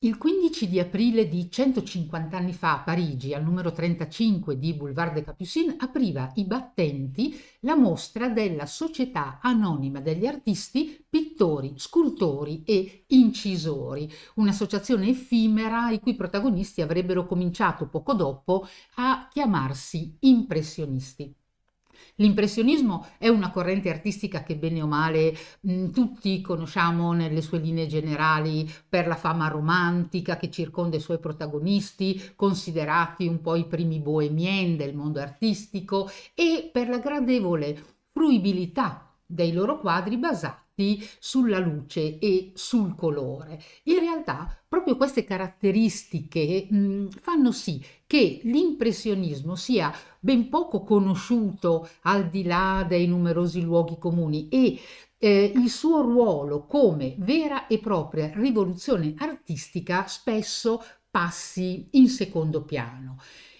Il 15 di aprile di 150 anni fa a Parigi, al numero 35 di Boulevard des Capucines, apriva i battenti la mostra della Società Anonima degli Artisti, Pittori, Scultori e Incisori, un'associazione effimera i cui protagonisti avrebbero cominciato poco dopo a chiamarsi impressionisti. L'impressionismo è una corrente artistica che bene o male mh, mm, tutti conosciamo nelle sue linee generali per la fama romantica che circonda i suoi protagonisti, considerati un po' i primi bohemien del mondo artistico e per la gradevole fruibilità dei loro quadri basati impatti sulla luce e sul colore. In realtà proprio queste caratteristiche mh, fanno sì che l'impressionismo sia ben poco conosciuto al di là dei numerosi luoghi comuni e eh, il suo ruolo come vera e propria rivoluzione artistica spesso passi in secondo piano.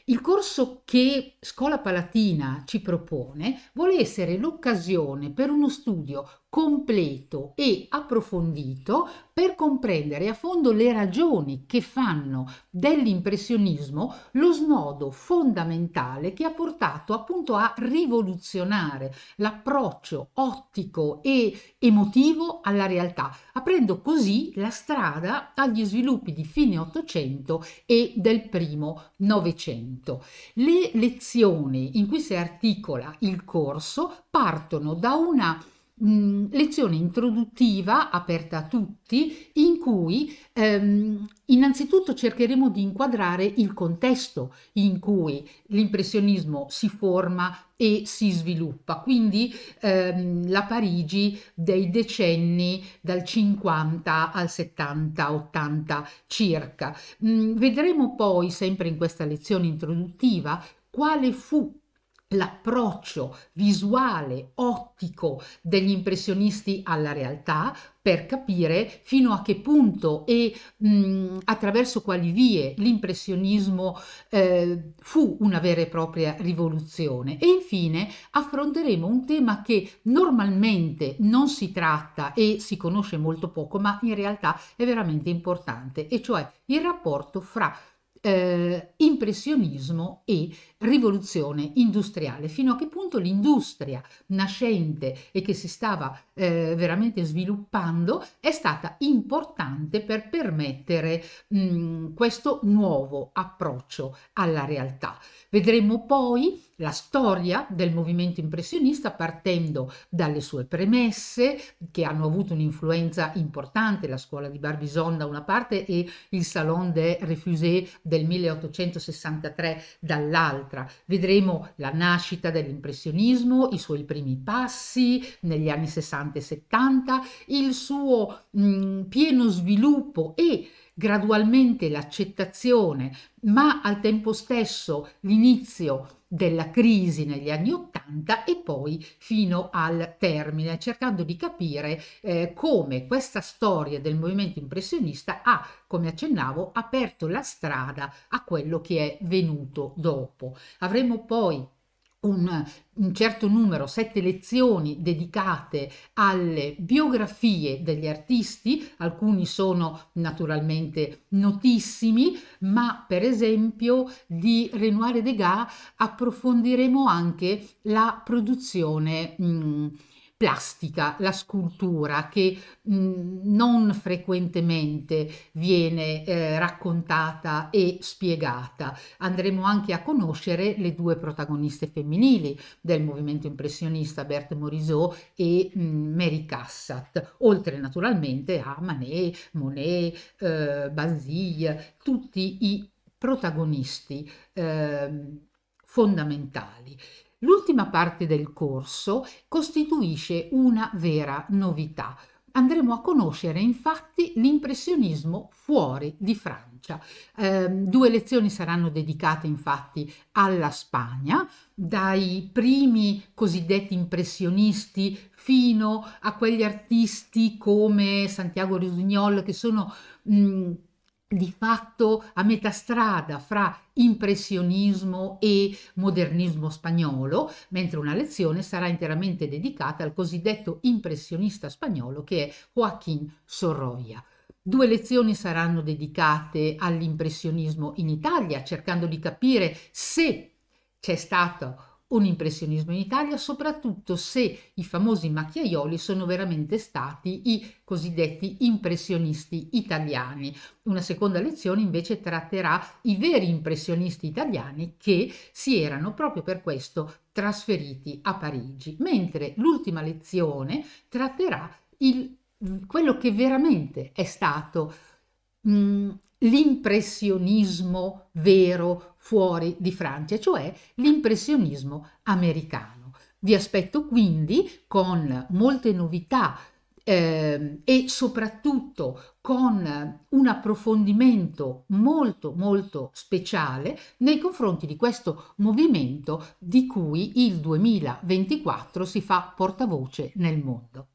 Il corso che Scuola Palatina ci propone vuole essere l'occasione per uno studio completo e approfondito per comprendere a fondo le ragioni che fanno dell'impressionismo lo snodo fondamentale che ha portato appunto a rivoluzionare l'approccio ottico e emotivo alla realtà, aprendo così la strada agli sviluppi di fine Ottocento e del primo Novecento. Le lezioni in cui si articola il corso partono da una Mm, lezione introduttiva aperta a tutti in cui ehm, innanzitutto cercheremo di inquadrare il contesto in cui l'impressionismo si forma e si sviluppa, quindi ehm, la Parigi dei decenni dal 50 al 70-80 circa. Mh, mm, vedremo poi, sempre in questa lezione introduttiva, quale fu l'approccio visuale, ottico degli impressionisti alla realtà per capire fino a che punto e mh, attraverso quali vie l'impressionismo eh, fu una vera e propria rivoluzione. E infine affronteremo un tema che normalmente non si tratta e si conosce molto poco, ma in realtà è veramente importante, e cioè il rapporto fra eh, impressionismo e rivoluzione industriale, fino a che punto l'industria nascente e che si stava eh, veramente sviluppando è stata importante per permettere mh, questo nuovo approccio alla realtà. Vedremo poi la storia del movimento impressionista partendo dalle sue premesse che hanno avuto un'influenza importante, la scuola di Barbizon da una parte e il Salon des Refusés del 1863 dall'altra. Vedremo la nascita dell'impressionismo, i suoi primi passi negli anni 60 e 70, il suo mh, pieno sviluppo e gradualmente l'accettazione, ma al tempo stesso l'inizio della crisi negli anni Ottanta e poi fino al termine, cercando di capire eh, come questa storia del movimento impressionista ha, come accennavo, aperto la strada a quello che è venuto dopo. Avremo poi un, un, certo numero, sette lezioni dedicate alle biografie degli artisti, alcuni sono naturalmente notissimi, ma per esempio di Renoir Degas approfondiremo anche la produzione. Mh, mm, plastica, la scultura che mh, non frequentemente viene eh, raccontata e spiegata. Andremo anche a conoscere le due protagoniste femminili del movimento impressionista, Berthe Morisot e mh, Mary Cassatt, oltre naturalmente a Manet, Monet, eh, Bazille, tutti i protagonisti eh, fondamentali. L'ultima parte del corso costituisce una vera novità. Andremo a conoscere infatti l'impressionismo fuori di Francia. Eh, due lezioni saranno dedicate infatti alla Spagna, dai primi cosiddetti impressionisti fino a quegli artisti come Santiago Rusignol che sono mh, di fatto a metà strada fra impressionismo e modernismo spagnolo, mentre una lezione sarà interamente dedicata al cosiddetto impressionista spagnolo che è Joaquín Sorroya. Due lezioni saranno dedicate all'impressionismo in Italia, cercando di capire se c'è stato un impressionismo in Italia, soprattutto se i famosi macchiaioli sono veramente stati i cosiddetti impressionisti italiani. Una seconda lezione invece tratterà i veri impressionisti italiani che si erano proprio per questo trasferiti a Parigi, mentre l'ultima lezione tratterà il, quello che veramente è stato mh, mm, l'impressionismo vero fuori di Francia, cioè l'impressionismo americano. Vi aspetto quindi con molte novità eh, e soprattutto con un approfondimento molto molto speciale nei confronti di questo movimento di cui il 2024 si fa portavoce nel mondo.